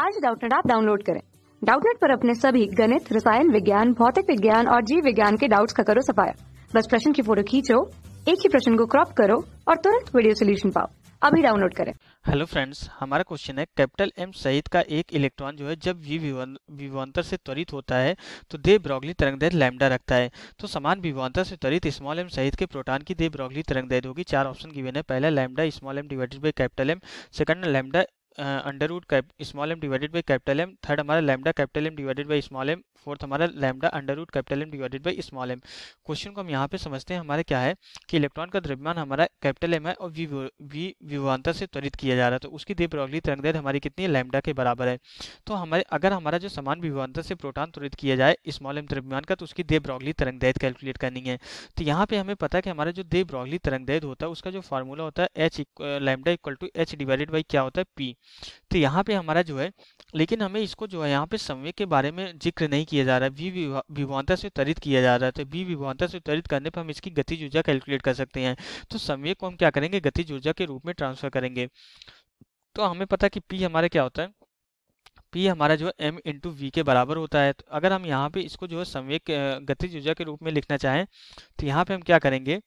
आज डाउटनेट आप डाउनलोड करें डाउटनेट पर अपने सभी गणित रसायन विज्ञान भौतिक विज्ञान और जीव विज्ञान के डाउट्स का करो सफाया बस प्रश्न की फोटो खींचो एक ही प्रश्न को क्रॉप करो और तुरंत वीडियो सोल्यूशन पाओ अभी डाउनलोड करें हेलो फ्रेंड्स हमारा क्वेश्चन है कैपिटल एम सहित का एक इलेक्ट्रॉन जो है जब वी विभवान्तर से त्वरित होता है तो दे ब्रॉगली तरंग दैर लैमडा रखता है तो समान विभवान्तर से त्वरित स्मॉल एम सहित के प्रोटॉन की दे ब्रॉगली तरंग दैर होगी चार ऑप्शन गिवन है पहला lambda small M divided by capital M second lambda under root small M divided by capital M third हमारा lambda capital M divided by small M fourth हमारा lambda under root capital M divided by small M question को हम यहाँ पे समझते हैं हमारा क्या है कि इलेक्ट्रॉन का द्रव्यमान हमारा कैपिटल एम है और वी वी से त्वरित किया जा रहा है तो उसकी देव तरंग तरंगदैर हमारी कितनी है लैमडा के बराबर है तो हमारे अगर हमारा जो समान विवांतर से प्रोटान त्वरित किया जाए स्मॉल एम द्रव्यमान का तो उसकी देव ब्रॉगली दैद कैलकुलेट करनी है तो यहाँ पे हमें पता है कि हमारा जो देव ब्रॉगली दैद होता है उसका जो फार्मूला होता है H lambda equal to H divided by क्या होता है पी तो यहाँ पे हमारा जो है लेकिन हमें इसको जो है यहाँ पे संवेग के बारे में जिक्र नहीं किया जा रहा है वी से त्वरित किया जा रहा है तो वी विभवानता से त्वरित करने पर हम इसकी गति ऊर्जा कैलकुलेट कर सकते हैं तो संवेग को हम क्या करेंगे गति ऊर्जा के रूप में ट्रांसफर करेंगे तो हमें पता कि पी हमारा क्या होता है पी हमारा जो है एम इंटू वी के बराबर होता है तो अगर हम यहाँ पे इसको जो है संवेग गतिज ऊर्जा के रूप में लिखना चाहें तो यहाँ पे हम क्या करेंगे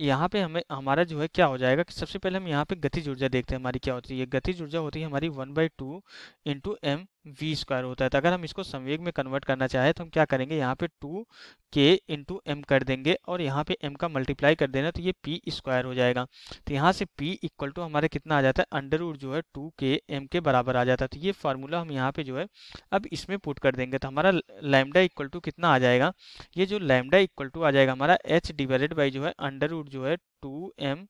यहाँ पे हमें हमारा जो है क्या हो जाएगा कि सबसे पहले हम यहाँ पे गतिज ऊर्जा देखते हैं हमारी क्या होती है गतिज ऊर्जा होती है हमारी one by two into M V square होता है तो अगर हम इसको संवेग में कन्वर्ट करना चाहें तो हम क्या करेंगे यहाँ पे टू के इंटू एम कर देंगे और यहाँ पे एम का मल्टीप्लाई कर देना तो ये पी स्क्वायर हो जाएगा तो यहाँ से पी इक्वल टू हमारे कितना आ जाता है अंडर उड जो है टू के एम के बराबर आ जाता है तो ये फार्मूला हम यहाँ पे जो है अब इसमें पुट कर देंगे तो हमारा लैमडा इक्वल टू कितना आ जाएगा ये जो लैमडा इक्वल टू आ जाएगा हमारा एच डिवाइडेड बाई जो है अंडर उड जो है टू एम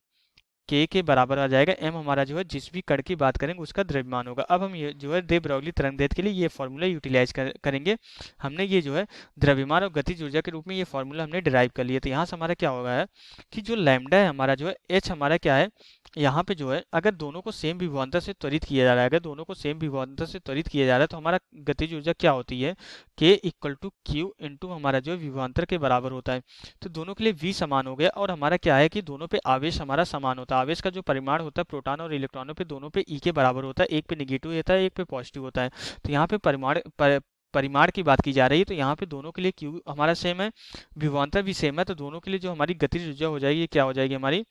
के के बराबर आ जाएगा एम हमारा जो है जिस भी कण की बात करेंगे उसका द्रव्यमान होगा अब हम ये जो है दे तरंग तरंगदैत के लिए ये फॉर्मूला यूटिलाइज कर, करेंगे हमने ये जो है द्रव्यमान और गतिज ऊर्जा के रूप में ये फॉर्मूला हमने डिराइव कर लिया तो यहाँ से हमारा क्या होगा है कि जो लैमडा है हमारा जो है एच हमारा क्या है यहाँ पे जो है अगर दोनों को सेम विभवान्तर से त्वरित किया जा रहा है अगर दोनों को सेम विभवान्तर से त्वरित किया जा रहा है तो हमारा गतिज ऊर्जा क्या होती है के इक्वल टू क्यू इंटू हमारा जो है विभवान्तर के बराबर होता है तो दोनों के लिए वी समान हो गया और हमारा क्या है कि दोनों पे आवेश हमारा समान होता है आवेश का जो परिमाण होता है प्रोटॉन और इलेक्ट्रॉनों पे दोनों पे ई e के बराबर होता है एक पे निगेटिव होता है एक पे पॉजिटिव होता है तो यहाँ पे परिमाण पर, परिमाण की बात की जा रही है तो यहाँ पे दोनों के लिए क्यू हमारा सेम है विवानता भी सेम है तो दोनों के लिए जो हमारी गतिज ऊर्जा हो जाएगी क्या हो जाएगी हमारी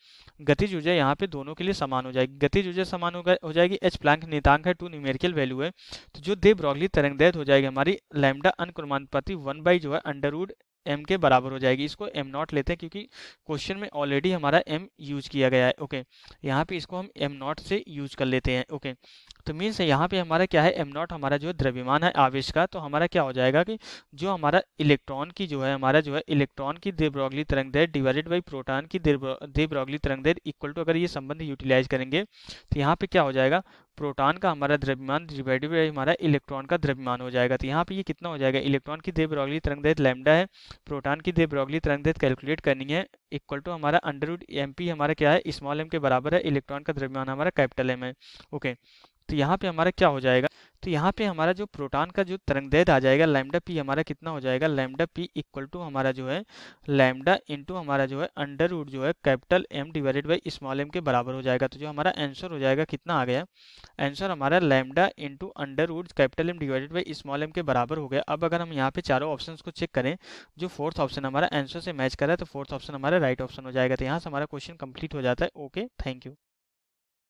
गतिज ऊर्जा यहाँ पे दोनों के लिए समान हो जाएगी गतिज ऊर्जा समान हो जाएगी एच प्लैंक नेतांक है टू न्यूमेरिकल वैल्यू है तो जो दे ब्रॉगली तरंगदैत हो जाएगी हमारी लैमडा अनक्रमानुपाती वन बाई जो है अंडरवुड एम के बराबर हो जाएगी इसको एम नॉट लेते हैं क्योंकि क्वेश्चन में ऑलरेडी हमारा एम यूज किया गया है ओके यहाँ पे इसको हम एम नॉट से यूज कर लेते हैं ओके तो मीन्स यहाँ पे हमारा क्या है एम नॉट हमारा जो है द्रव्यमान है आवेश का तो हमारा क्या हो जाएगा कि जो हमारा इलेक्ट्रॉन की जो है हमारा जो है इलेक्ट्रॉन की देवरोगली तरंग दैर डिवाइडेड बाई प्रोटॉन की देवरोगली तरंग दैर इक्वल टू अगर ये संबंध यूटिलाइज करेंगे तो यहाँ पे क्या हो जाएगा प्रोटॉन का हमारा द्रव्यमान डिवाइडेड बाई हमारा इलेक्ट्रॉन का द्रव्यमान हो जाएगा तो यहाँ पे ये कितना हो जाएगा इलेक्ट्रॉन की देवरोगली तरंग दैर लैमडा है प्रोटॉन की देवरोगली तरंग दैर कैलकुलेट करनी है इक्वल टू हमारा अंडर एम हमारा क्या है स्मॉल एम के बराबर है इलेक्ट्रॉन का द्रव्यमान हमारा कैपिटल एम है ओके तो यहाँ पे हमारा क्या हो जाएगा तो यहाँ पे हमारा जो प्रोटॉन का जो तरंगदैध आ जाएगा लैमडा पी हमारा कितना हो जाएगा लैमडा पी इक्वल टू हमारा जो है लैम्डा इंटू हमारा जो है अंडर रूट जो है capital M divided by small M के बराबर हो जाएगा तो जो हमारा आंसर हो जाएगा कितना आ गया आंसर हमारा lambda into under root capital M divided by small M के बराबर हो गया अब अगर हम यहाँ पे चारों ऑप्शन को चेक करें जो फोर्थ ऑप्शन हमारा आंसर से मैच कर रहा है तो फोर्थ ऑप्शन हमारा राइट ऑप्शन हो जाएगा तो यहाँ से हमारा क्वेश्चन कंप्लीट हो जाता है ओके थैंक यू